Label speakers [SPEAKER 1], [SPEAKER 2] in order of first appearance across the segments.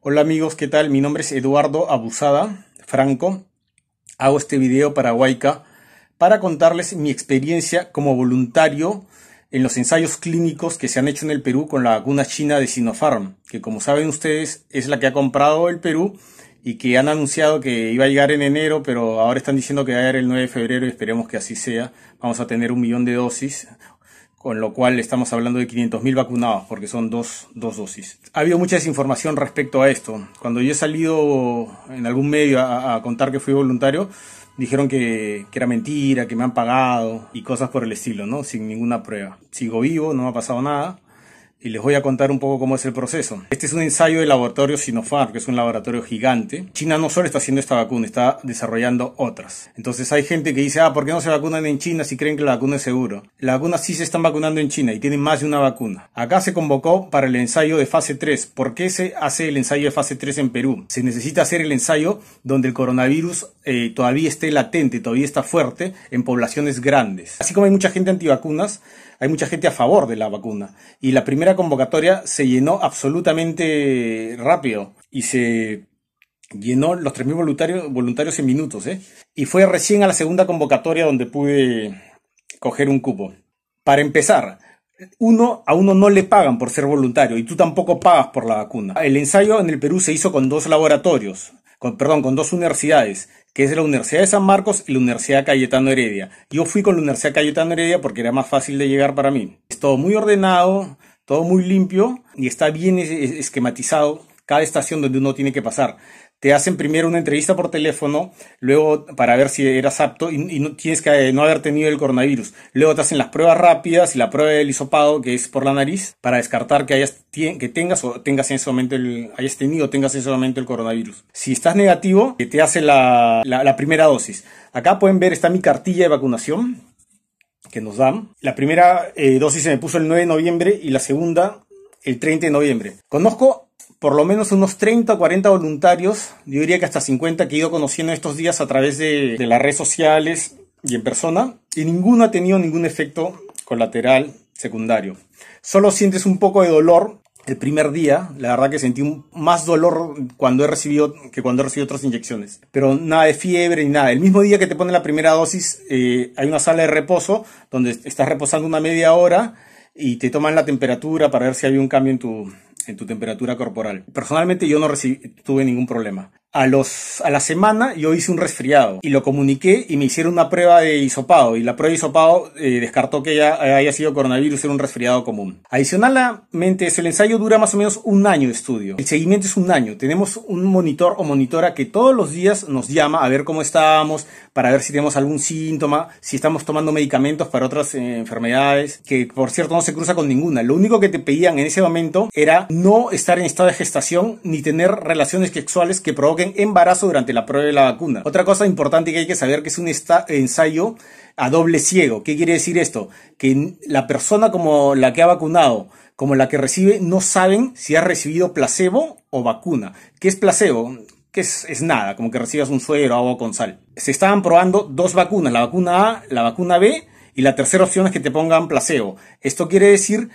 [SPEAKER 1] Hola amigos, ¿qué tal? Mi nombre es Eduardo Abusada Franco. Hago este video para Huayca para contarles mi experiencia como voluntario en los ensayos clínicos que se han hecho en el Perú con la vacuna china de Sinopharm, que como saben ustedes es la que ha comprado el Perú y que han anunciado que iba a llegar en enero, pero ahora están diciendo que va a llegar el 9 de febrero y esperemos que así sea. Vamos a tener un millón de dosis con lo cual estamos hablando de 500.000 vacunados, porque son dos, dosis. Ha habido mucha desinformación respecto a esto. Cuando yo he salido en algún medio a, contar que fui voluntario, dijeron que, que, era mentira, que me han pagado y cosas por el estilo, ¿no? Sin ninguna prueba. Sigo vivo, no me ha pasado nada y les voy a contar un poco cómo es el proceso. Este es un ensayo de laboratorio Sinopharm, que es un laboratorio gigante. China no solo está haciendo esta vacuna, está desarrollando otras. Entonces hay gente que dice, ah, ¿por qué no se vacunan en China si creen que la vacuna es segura? La vacuna sí se están vacunando en China y tienen más de una vacuna. Acá se convocó para el ensayo de fase 3. ¿Por qué se hace el ensayo de fase 3 en Perú? Se necesita hacer el ensayo donde el coronavirus eh, todavía esté latente, todavía está fuerte en poblaciones grandes. Así como hay mucha gente antivacunas, hay mucha gente a favor de la vacuna. Y la primera convocatoria se llenó absolutamente rápido y se llenó los 3.000 voluntarios, voluntarios en minutos. ¿eh? Y fue recién a la segunda convocatoria donde pude coger un cupo. Para empezar, uno a uno no le pagan por ser voluntario y tú tampoco pagas por la vacuna. El ensayo en el Perú se hizo con dos laboratorios, con, perdón, con dos universidades, que es la Universidad de San Marcos y la Universidad Cayetano Heredia. Yo fui con la Universidad Cayetano Heredia porque era más fácil de llegar para mí. Es todo muy ordenado, todo muy limpio y está bien esquematizado cada estación donde uno tiene que pasar. Te hacen primero una entrevista por teléfono, luego para ver si eras apto y, no, tienes que eh, no haber tenido el coronavirus. Luego te hacen las pruebas rápidas y la prueba del hisopado, que es por la nariz, para descartar que, hayas, que tengas o tengas en ese momento el, hayas tenido tengas en el coronavirus. Si estás negativo, te hace la, primera dosis. Acá pueden ver, está mi cartilla de vacunación que nos dan. La primera eh, dosis se me puso el 9 de noviembre y la segunda el 30 de noviembre. Conozco por lo menos unos 30 o 40 voluntarios, yo diría que hasta 50 que he ido conociendo estos días a través de, las redes sociales y en persona, y ninguno ha tenido ningún efecto colateral secundario. Solo sientes un poco de dolor el primer día, la verdad que sentí más dolor cuando he recibido que cuando he recibido otras inyecciones. Pero nada de fiebre ni nada. El mismo día que te ponen la primera dosis, eh, hay una sala de reposo donde estás reposando una media hora y te toman la temperatura para ver si hay un cambio en tu, en tu temperatura corporal. Personalmente yo no tuve ningún problema a, los, a la semana yo hice un resfriado y lo comuniqué y me hicieron una prueba de hisopado y la prueba de hisopado eh, descartó que ya haya sido coronavirus, era un resfriado común. Adicionalmente, el ensayo dura más o menos un año de estudio. El seguimiento es un año. Tenemos un monitor o monitora que todos los días nos llama a ver cómo estamos para ver si tenemos algún síntoma, si estamos tomando medicamentos para otras eh, enfermedades, que por cierto no se cruza con ninguna. Lo único que te pedían en ese momento era no estar en estado de gestación ni tener relaciones sexuales que provoquen embarazo durante la prueba de la vacuna. Otra cosa importante que hay que saber que es un ensayo a doble ciego. ¿Qué quiere decir esto? Que la persona como la que ha vacunado, como la que recibe, no saben si ha recibido placebo o vacuna. ¿Qué es placebo? que es, es, nada, como que recibas un suero, agua con sal. Se estaban probando dos vacunas, la vacuna A, la vacuna B, y la tercera opción es que te pongan placebo. Esto quiere decir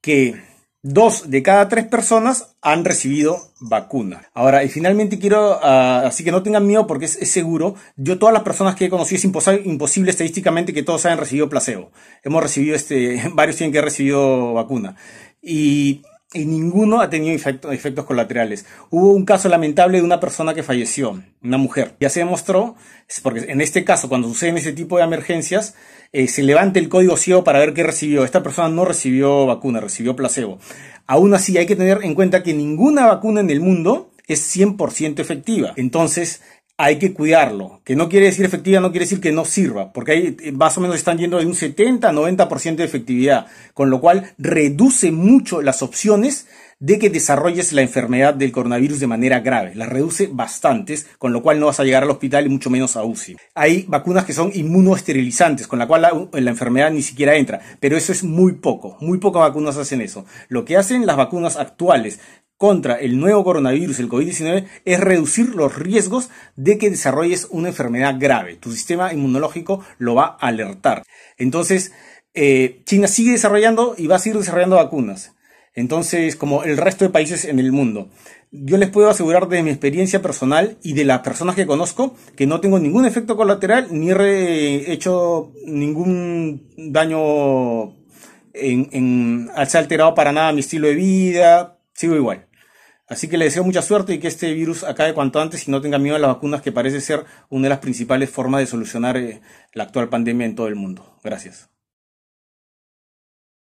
[SPEAKER 1] que Dos de cada tres personas han recibido vacuna. Ahora, y finalmente quiero, ah, así que no tengan miedo porque es, seguro, yo todas las personas que he conocido, es imposible, imposible, estadísticamente que todos hayan recibido placebo. Hemos recibido, este, varios tienen que haber recibido vacuna. Y y ninguno ha tenido efectos colaterales. Hubo un caso lamentable de una persona que falleció, una mujer. Ya se demostró, porque en este caso, cuando suceden ese tipo de emergencias, eh, se levanta el código ciego para ver qué recibió. Esta persona no recibió vacuna, recibió placebo. Aún así, hay que tener en cuenta que ninguna vacuna en el mundo es 100% efectiva. Entonces, hay que cuidarlo, que no quiere decir efectiva, no quiere decir que no sirva, porque ahí eh, más o menos están yendo de un 70 a 90% de efectividad, con lo cual reduce mucho las opciones de que desarrolles la enfermedad del coronavirus de manera grave, las reduce bastantes, con lo cual no vas a llegar al hospital y mucho menos a UCI. Hay vacunas que son inmunoesterilizantes, con la cual eh, la enfermedad ni siquiera entra, pero eso es muy poco, muy pocas vacunas hacen eso. Lo que hacen las vacunas actuales, contra el nuevo coronavirus, el COVID-19, es reducir los riesgos de que desarrolles una enfermedad grave. Tu sistema inmunológico lo va a alertar. Entonces, eh, China sigue desarrollando y va a seguir desarrollando vacunas. Entonces, como el resto de países en el mundo. Yo les puedo asegurar de mi experiencia personal y de las personas que conozco que no tengo ningún efecto colateral ni he hecho ningún daño en, en, se ha alterado para nada mi estilo de vida, sigo igual. Así que le deseo mucha suerte y que este virus acabe cuanto antes y no tenga miedo a las vacunas, que parece ser una de las principales formas de solucionar eh, la actual pandemia en todo el mundo. Gracias.